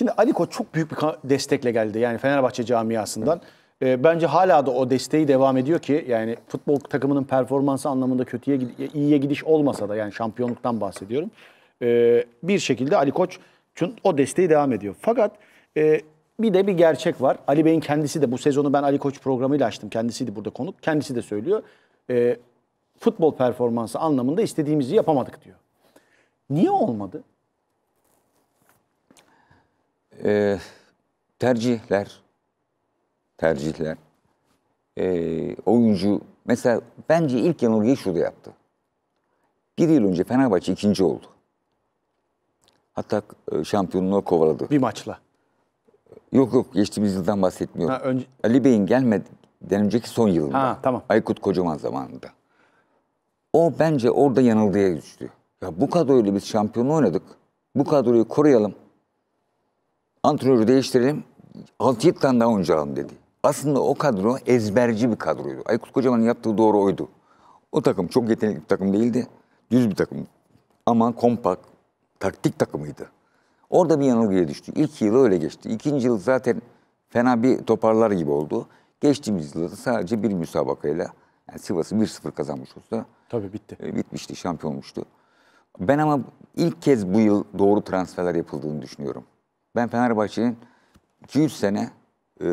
Şimdi Ali Koç çok büyük bir destekle geldi yani Fenerbahçe camiasından. E, bence hala da o desteği devam ediyor ki yani futbol takımının performansı anlamında kötüye iyiye gidiş olmasa da yani şampiyonluktan bahsediyorum. E, bir şekilde Ali Koç çünkü o desteği devam ediyor. Fakat e, bir de bir gerçek var. Ali Bey'in kendisi de bu sezonu ben Ali Koç programıyla açtım. Kendisiydi burada konuk. Kendisi de söylüyor. E, futbol performansı anlamında istediğimizi yapamadık diyor. Niye olmadı? e, tercihler, tercihler, e, oyuncu mesela bence ilk yanılgıyı şurada yaptı. Bir yıl önce Fenerbahçe ikinci oldu. Hatta e, şampiyonluğu kovaladı. Bir maçla. Yok yok geçtiğimiz yıldan bahsetmiyorum. Ha, önce... Ali Bey'in gelmeden önceki son yılında. Ha, tamam. Aykut Kocaman zamanında. O bence orada yanıldıya düştü. Ya bu kadroyla biz şampiyonluğu oynadık. Bu kadroyu koruyalım antrenörü değiştirelim. 6-7 tane daha oyuncu alalım dedi. Aslında o kadro ezberci bir kadroydu. Aykut Kocaman'ın yaptığı doğru oydu. O takım çok yetenekli bir takım değildi. Düz bir takım. Ama kompak, taktik takımıydı. Orada bir yanılgıya düştü. İlk yılı öyle geçti. İkinci yıl zaten fena bir toparlar gibi oldu. Geçtiğimiz yılda sadece bir müsabakayla yani Sivas'ı 1-0 kazanmış olsa Tabii bitti. E, bitmişti, şampiyonmuştu. Ben ama ilk kez bu yıl doğru transferler yapıldığını düşünüyorum. Ben Fenerbahçe'nin 200 sene e,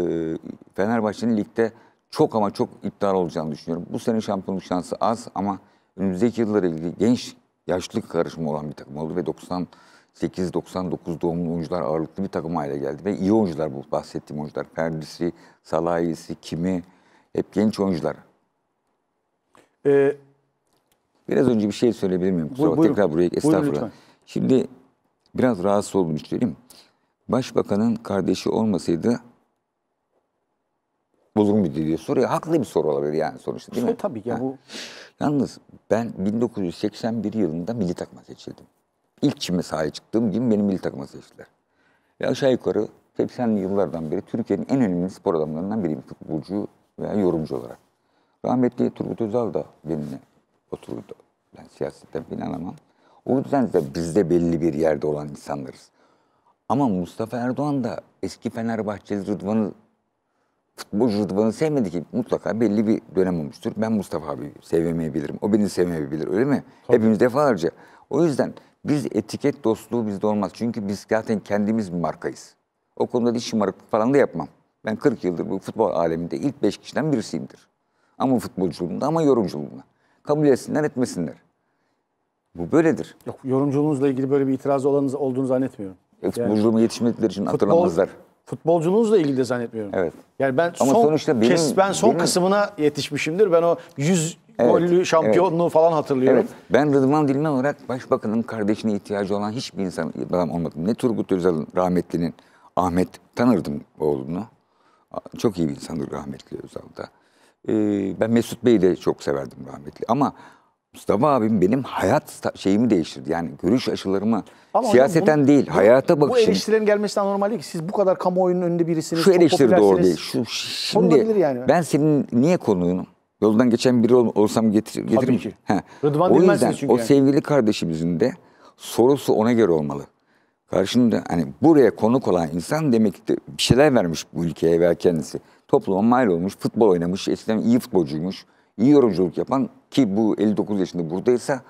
Fenerbahçe'nin ligde çok ama çok iddialı olacağını düşünüyorum. Bu sene şampiyonluk şansı az ama önümüzdeki yıllara ilgili genç yaşlı karışımı olan bir takım oldu ve 98-99 doğumlu oyuncular ağırlıklı bir takım hale geldi. Ve iyi oyuncular bu bahsettiğim oyuncular. Perdisi, Salahisi, Kimi hep genç oyuncular. Ee, biraz önce bir şey söyleyebilir miyim? Kusura buyur, tekrar buraya estağfurullah. Buyurun, Şimdi biraz rahatsız oldum hiç değil başbakanın kardeşi olmasaydı bulur muydu diye soruyor. Haklı bir soru olabilir yani sonuçta değil mi? Şey, tabii ya bu. Yalnız ben 1981 yılında milli takıma seçildim. İlk çime sahaya çıktığım gün benim milli takıma seçtiler. Ve aşağı yukarı 80'li yıllardan beri Türkiye'nin en önemli spor adamlarından biriyim futbolcu veya yorumcu olarak. Rahmetli Turgut Özal da benimle oturdu. Ben siyasetten falan anlamam. O yüzden de biz de belli bir yerde olan insanlarız. Ama Mustafa Erdoğan da eski Fenerbahçeli Rıdvan'ı futbol Rıdvan'ı sevmedi ki mutlaka belli bir dönem olmuştur. Ben Mustafa abi sevemeyebilirim. O beni sevemeyebilir. öyle mi? Tabii. Hepimiz defalarca. O yüzden biz etiket dostluğu bizde olmaz. Çünkü biz zaten kendimiz bir markayız. O konuda diş şımarık falan da yapmam. Ben 40 yıldır bu futbol aleminde ilk 5 kişiden birisiyimdir. Ama futbolculuğumda ama yorumculuğumda. Kabul etsinler etmesinler. Bu böyledir. Yok yorumculuğunuzla ilgili böyle bir itiraz olanınız olduğunu zannetmiyorum. Futbolculuğuma yetişmedikleri için futbol, hatırlamazlar. Futbolculuğunuzla ilgili de zannetmiyorum. Evet. Yani ben Ama son sonuçta benim, kes, ben son benim... kısmına yetişmişimdir. Ben o 100 evet, gollü şampiyonluğu evet. falan hatırlıyorum. Evet. Ben Rıdvan Dilmen olarak başbakanın kardeşine ihtiyacı olan hiçbir insan adam olmadım. Ne Turgut Özal'ın rahmetlinin Ahmet tanırdım oğlunu. Çok iyi bir insandır rahmetli Özalda. Ee, ben Mesut Bey'i de çok severdim rahmetli. Ama Mustafa abim benim hayat şeyimi değiştirdi. Yani görüş açılarımı Ama siyaseten bunu, değil, hayata bakışım. Bu eleştirilerin gelmesi de normal değil ki. Siz bu kadar kamuoyunun önünde birisiniz. Şu eleştiri doğru değil. Şu, şimdi yani. ben senin niye konuğunum? Yoldan geçen biri ol, olsam getir, getirir Tabii ki. Ha. Rıdvan o yüzden çünkü o yani. sevgili kardeşimizin de sorusu ona göre olmalı. Karşında hani buraya konuk olan insan demek ki de bir şeyler vermiş bu ülkeye veya kendisi. Topluma mal olmuş, futbol oynamış, eskiden iyi futbolcuymuş, iyi yorumculuk yapan ki bu 59 yaşında buradaysa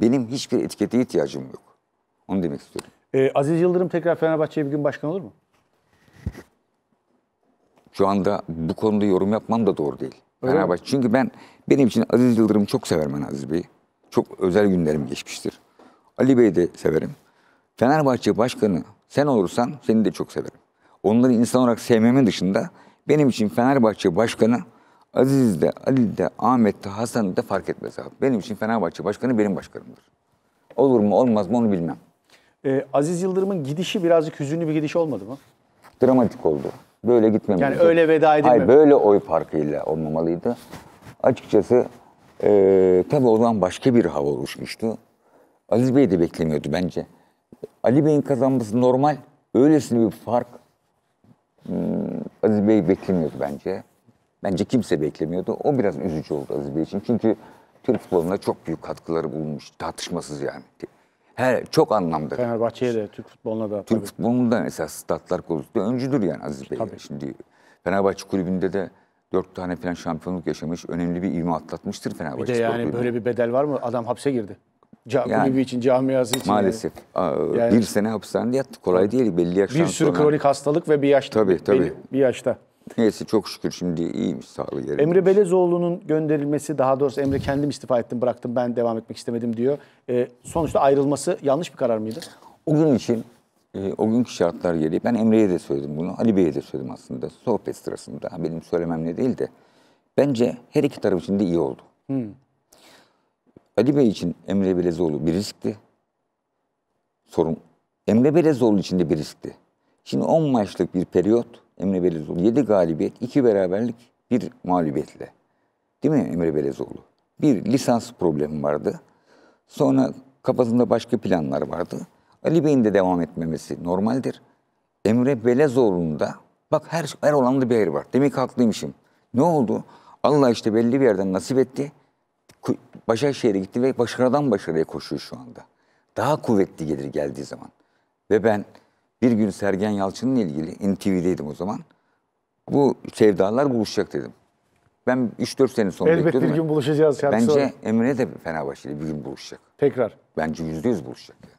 benim hiçbir etikete ihtiyacım yok. Onu demek istiyorum. Ee, Aziz Yıldırım tekrar Fenerbahçe'ye bir gün başkan olur mu? Şu anda bu konuda yorum yapmam da doğru değil. Öyle Fenerbahçe. Mi? Çünkü ben benim için Aziz Yıldırım çok severim ben Aziz Bey. Çok özel günlerim geçmiştir. Ali Bey'i de severim. Fenerbahçe başkanı sen olursan seni de çok severim. Onları insan olarak sevmemin dışında benim için Fenerbahçe başkanı Aziz de, Ali de, Ahmet de, Hasan de fark etmez abi. Benim için Fenerbahçe başkanı benim başkanımdır. Olur mu olmaz mı onu bilmem. Ee, Aziz Yıldırım'ın gidişi birazcık hüzünlü bir gidiş olmadı mı? Dramatik oldu. Böyle gitmemeli. Yani öyle veda edilmemeli. Hayır böyle oy farkıyla olmamalıydı. Açıkçası e, tabii o zaman başka bir hava oluşmuştu. Aziz Bey de beklemiyordu bence. Ali Bey'in kazanması normal. Öylesine bir fark hmm, Aziz Bey beklemiyordu bence bence kimse beklemiyordu. O biraz üzücü oldu Aziz Bey için. Çünkü Türk futboluna çok büyük katkıları bulmuş. Tartışmasız yani. Her çok anlamda. Fenerbahçe'ye de Türk futboluna da. Türk tabii. futbolunda mesela statlar konusunda öncüdür yani Aziz Bey. Tabii. Şimdi Fenerbahçe kulübünde de dört tane falan şampiyonluk yaşamış. Önemli bir ivme atlatmıştır Fenerbahçe. Bir de yani kulübü. böyle bir bedel var mı? Adam hapse girdi. Ca yani, kulübü için, camiası için. Maalesef. Yani. Bir sene hapishanede yattı. Kolay değil. Belli yaştan Bir sürü sonra. kronik hastalık ve bir yaşta. Tabii tabii. Belli, bir yaşta. Neyse çok şükür şimdi iyiymiş sağlığı yerinde. Emre Belezoğlu'nun gönderilmesi daha doğrusu Emre kendim istifa ettim bıraktım ben devam etmek istemedim diyor. E, sonuçta ayrılması yanlış bir karar mıydı? O gün için e, o günkü şartlar gereği ben Emre'ye de söyledim bunu. Ali Bey'e de söyledim aslında sohbet sırasında. Benim söylememle değil de bence her iki taraf için de iyi oldu. Hmm. Ali Bey için Emre Belezoğlu bir riskti. Sorun. Emre Belezoğlu için de bir riskti. Şimdi 10 maçlık bir periyot Emre Belezoğlu. 7 galibiyet, 2 beraberlik, 1 mağlubiyetle. Değil mi Emre Belezoğlu? Bir lisans problemi vardı. Sonra kafasında başka planlar vardı. Ali Bey'in de devam etmemesi normaldir. Emre Belezoğlu'nun da bak her, her olanda bir hayır var. Demek haklıymışım. Ne oldu? Allah işte belli bir yerden nasip etti. Başakşehir'e gitti ve başarıdan başarıya koşuyor şu anda. Daha kuvvetli gelir geldiği zaman. Ve ben bir gün Sergen Yalçın'la ilgili, NTV'deydim o zaman. Bu sevdalar buluşacak dedim. Ben 3-4 sene sonra Elbet bekliyordum. Elbet bir gün buluşacağız. Bence sonra. Emre de Fenerbahçe'yle bir gün buluşacak. Tekrar. Bence %100 buluşacak. Yani.